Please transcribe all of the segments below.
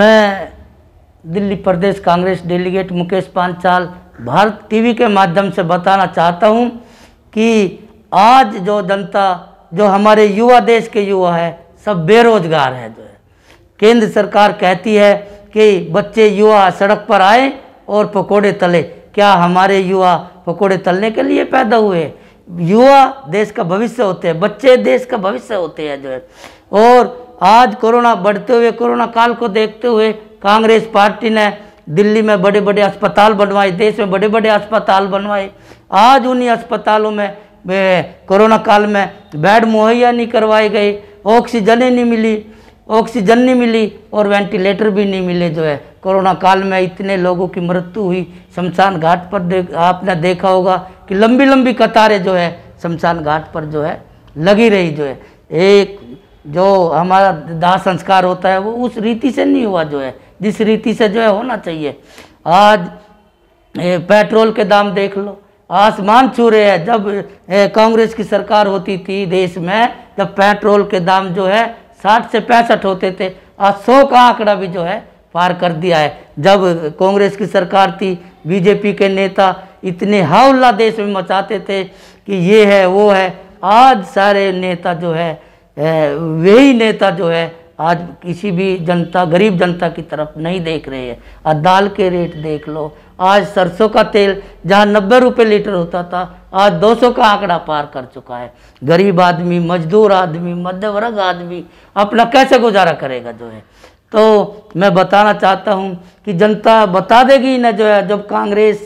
मैं Delhi Pradesh Congress delegate Mukesh Panchal Bharat TV के माध्यम से बताना चाहता हूं कि आज जो जनता जो हमारे युवा देश के युवा है सब बेरोजगार है जो है केंद्र सरकार कहती है कि बच्चे युवा सड़क पर आए और पकोड़े तले क्या हमारे युवा पकोड़े तलने के लिए पैदा हुए युवा देश का भविष्य होते हैं बच्चे देश का भविष्य होते हैं जो है और आज कोरोना बढ़ते हुए कोरोना काल को देखते हुए कांग्रेस पार्टी ने दिल्ली में बड़े बड़े अस्पताल बनवाए देश में बड़े बड़े अस्पताल बनवाए आज उन्हीं अस्पतालों में कोरोना काल में बेड मुहैया नहीं करवाए गए ऑक्सीजन ही नहीं मिली ऑक्सीजन नहीं मिली और वेंटिलेटर भी नहीं मिले जो है कोरोना काल में इतने लोगों की मृत्यु हुई शमशान घाट पर दे आपने देखा होगा कि लंबी लंबी कतारें जो है शमशान घाट पर जो है लगी रही जो है एक जो हमारा दाह संस्कार होता है वो उस रीति से नहीं हुआ जो है जिस रीति से जो है होना चाहिए आज ए, पेट्रोल के दाम देख लो आसमान छू रहे हैं जब कांग्रेस की सरकार होती थी देश में जब पेट्रोल के दाम जो है साठ से पैंसठ होते थे आज सौ का आंकड़ा भी जो है पार कर दिया है जब कांग्रेस की सरकार थी बीजेपी के नेता इतने हावला देश में मचाते थे कि ये है वो है आज सारे नेता जो है वही नेता जो है आज किसी भी जनता गरीब जनता की तरफ नहीं देख रहे हैं आज दाल के रेट देख लो आज सरसों का तेल जहाँ नब्बे रुपये लीटर होता था आज 200 का आंकड़ा पार कर चुका है गरीब आदमी मजदूर आदमी मध्य वर्ग आदमी अपना कैसे गुजारा करेगा जो है तो मैं बताना चाहता हूं कि जनता बता देगी ना जो है जब कांग्रेस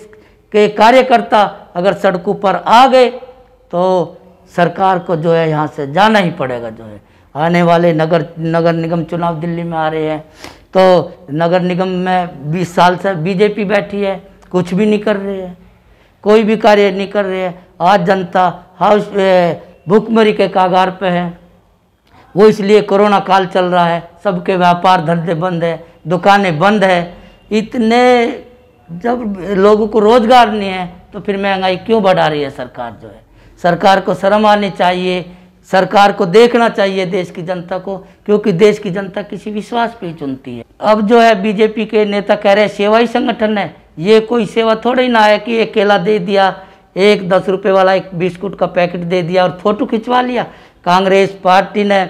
के कार्यकर्ता अगर सड़कों पर आ गए तो सरकार को जो है यहाँ से जाना ही पड़ेगा जो है आने वाले नगर नगर निगम चुनाव दिल्ली में आ रहे हैं तो नगर निगम में 20 साल से बीजेपी बैठी है कुछ भी नहीं कर रही है कोई भी कार्य नहीं कर रही है आज जनता हाउस भुखमरी के कागार पर है वो इसलिए कोरोना काल चल रहा है सबके व्यापार धंधे बंद है दुकानें बंद है इतने जब लोगों को रोज़गार नहीं है तो फिर महंगाई क्यों बढ़ा रही है सरकार जो है सरकार को शर्म आनी चाहिए सरकार को देखना चाहिए देश की जनता को क्योंकि देश की जनता किसी विश्वास पे चुनती है अब जो है बीजेपी के नेता कह रहे हैं सेवा ही संगठन है ये कोई सेवा थोड़ी ना है कि एक केला दे दिया एक दस रुपये वाला एक बिस्कुट का पैकेट दे दिया और फोटो खिंचवा लिया कांग्रेस पार्टी ने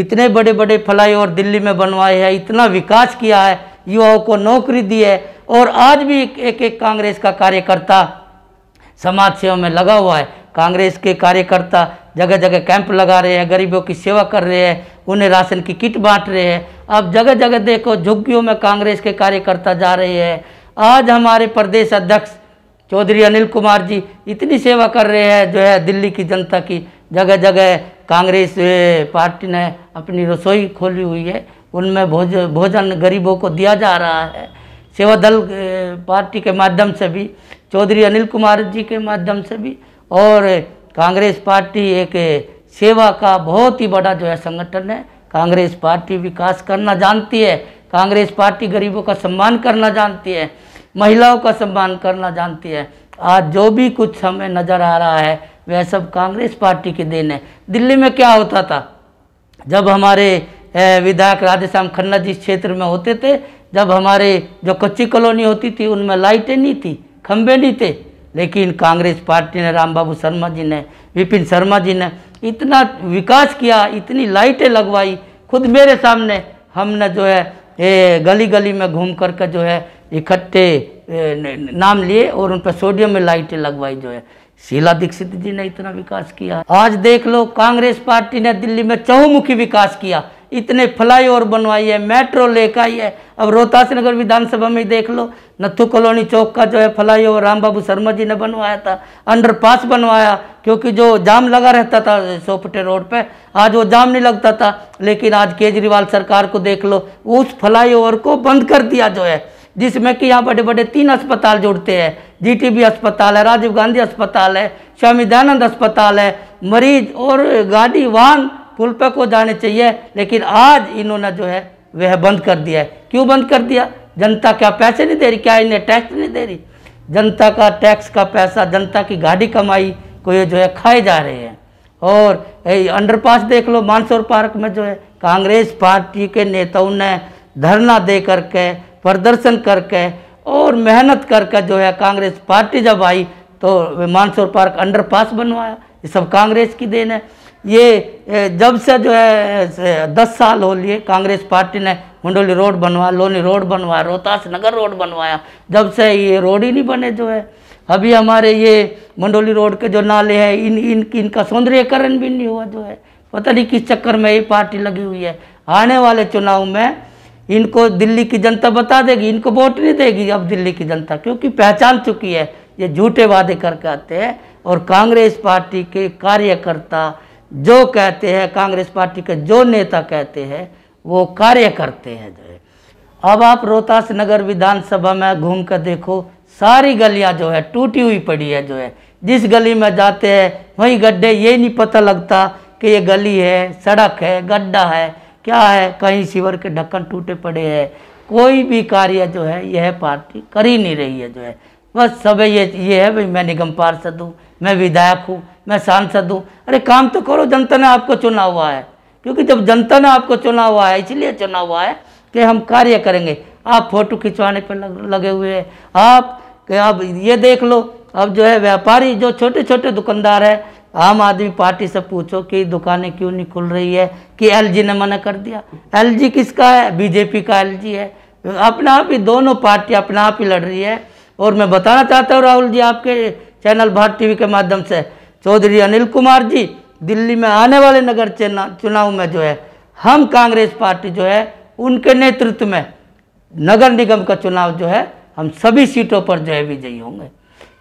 इतने बड़े बड़े फ्लाईओवर दिल्ली में बनवाए हैं इतना विकास किया है युवाओं को नौकरी दी है और आज भी एक एक, एक कांग्रेस का कार्यकर्ता समाज सेवा में लगा हुआ है कांग्रेस के कार्यकर्ता जगह जगह कैंप लगा रहे हैं गरीबों की सेवा कर रहे हैं उन्हें राशन की किट बांट रहे हैं अब जगह जगह देखो झुग्गियों में कांग्रेस के कार्यकर्ता जा रहे हैं आज हमारे प्रदेश अध्यक्ष चौधरी अनिल कुमार जी इतनी सेवा कर रहे हैं जो है दिल्ली की जनता की जगह जगह कांग्रेस पार्टी ने अपनी रसोई खोली हुई है उनमें भोज भोजन गरीबों को दिया जा रहा है सेवा दल पार्टी के माध्यम से भी चौधरी अनिल कुमार जी के माध्यम से भी और कांग्रेस पार्टी एक सेवा का बहुत ही बड़ा जो है संगठन है कांग्रेस पार्टी विकास करना जानती है कांग्रेस पार्टी गरीबों का सम्मान करना जानती है महिलाओं का सम्मान करना जानती है आज जो भी कुछ हमें नज़र आ रहा है वह सब कांग्रेस पार्टी के देन है दिल्ली में क्या होता था जब हमारे विधायक राधेश्याम खन्ना जी क्षेत्र में होते थे जब हमारे जो कच्ची कॉलोनी होती थी उनमें लाइटें नहीं थी खंभे नहीं थे लेकिन कांग्रेस पार्टी ने राम बाबू शर्मा जी ने विपिन शर्मा जी ने इतना विकास किया इतनी लाइटें लगवाई खुद मेरे सामने हमने जो है ए, गली गली में घूम करके जो है इकट्ठे नाम लिए और उन पर सोडियम में लाइटें लगवाई जो है शीला दीक्षित जी ने इतना विकास किया आज देख लो कांग्रेस पार्टी ने दिल्ली में चहुमुखी विकास किया इतने फ्लाईओवर बनवाई है मेट्रो लेकर आई है अब रोहतास नगर विधानसभा में देख लो नथु कॉलोनी चौक का जो है फ्लाईओवर राम बाबू शर्मा जी ने बनवाया था अंडरपास बनवाया क्योंकि जो जाम लगा रहता था सोपटे रोड पे आज वो जाम नहीं लगता था लेकिन आज केजरीवाल सरकार को देख लो उस फ्लाईओवर को बंद कर दिया जो है जिसमें कि यहाँ बड़े बड़े तीन अस्पताल जुड़ते हैं जीटीबी अस्पताल है राजीव गांधी अस्पताल है स्वामी दयानंद अस्पताल है मरीज और गाड़ी वाहन पुल पे को जाने चाहिए लेकिन आज इन्होंने जो है वह बंद कर दिया है क्यों बंद कर दिया जनता क्या पैसे नहीं दे रही क्या इन्हें टैक्स नहीं दे रही जनता का टैक्स का पैसा जनता की गाड़ी कमाई को ये जो है खाए जा रहे हैं और पास देख लो मानसोर पार्क में जो है कांग्रेस पार्टी के नेताओं ने धरना दे करके प्रदर्शन करके और मेहनत करके जो है कांग्रेस पार्टी जब आई तो मानसोर पार्क अंडरपास बनवाया ये सब कांग्रेस की देन है ये जब से जो है दस साल हो लिए कांग्रेस पार्टी ने मुंडोली रोड बनवा लोनी रोड बनवाया रोहतास नगर रोड बनवाया जब से ये रोड ही नहीं बने जो है अभी हमारे ये मंडोली रोड के जो नाले हैं इन इन इनका सौंदर्यकरण भी नहीं हुआ जो है पता नहीं किस चक्कर में ये पार्टी लगी हुई है आने वाले चुनाव में इनको दिल्ली की जनता बता देगी इनको वोट नहीं देगी अब दिल्ली की जनता क्योंकि पहचान चुकी है ये झूठे वादे करके आते हैं और कांग्रेस पार्टी के कार्यकर्ता जो कहते हैं कांग्रेस पार्टी के जो नेता कहते हैं वो कार्य करते हैं जो है अब आप रोहतास नगर विधानसभा में घूम कर देखो सारी गलियां जो है टूटी हुई पड़ी है जो है जिस गली में जाते हैं वहीं गड्ढे ये नहीं पता लगता कि ये गली है सड़क है गड्ढा है क्या है कहीं शिवर के ढक्कन टूटे पड़े हैं कोई भी कार्य जो है यह पार्टी कर ही नहीं रही है जो है बस सब ये ये है भाई मैं निगम पार्षद हूँ मैं विधायक हूँ मैं सांसद हूँ अरे काम तो करो जनता ने आपको चुना हुआ है क्योंकि जब जनता ने आपको चुना हुआ है इसलिए चुना हुआ है कि हम कार्य करेंगे आप फोटो खिंचवाने पर लगे हुए हैं आप आप ये देख लो अब जो है व्यापारी जो छोटे छोटे दुकानदार हैं आम आदमी पार्टी से पूछो कि दुकानें क्यों नहीं खुल रही है कि एलजी ने मना कर दिया एलजी किसका है बीजेपी का एलजी है अपना आप ही दोनों पार्टी अपना आप ही लड़ रही है और मैं बताना चाहता हूँ राहुल जी आपके चैनल भारत टीवी के माध्यम से चौधरी अनिल कुमार जी दिल्ली में आने वाले नगर चुनाव में जो है हम कांग्रेस पार्टी जो है उनके नेतृत्व में नगर निगम का चुनाव जो है हम सभी सीटों पर जो है विजयी होंगे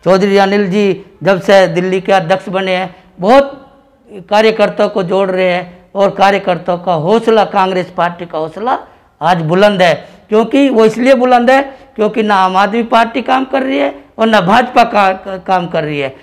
चौधरी अनिल जी जब से दिल्ली के अध्यक्ष बने हैं बहुत कार्यकर्ताओं को जोड़ रहे हैं और कार्यकर्ताओं का हौसला कांग्रेस पार्टी का हौसला आज बुलंद है क्योंकि वो इसलिए बुलंद है क्योंकि ना आम आदमी पार्टी काम कर रही है और ना भाजपा का, का काम कर रही है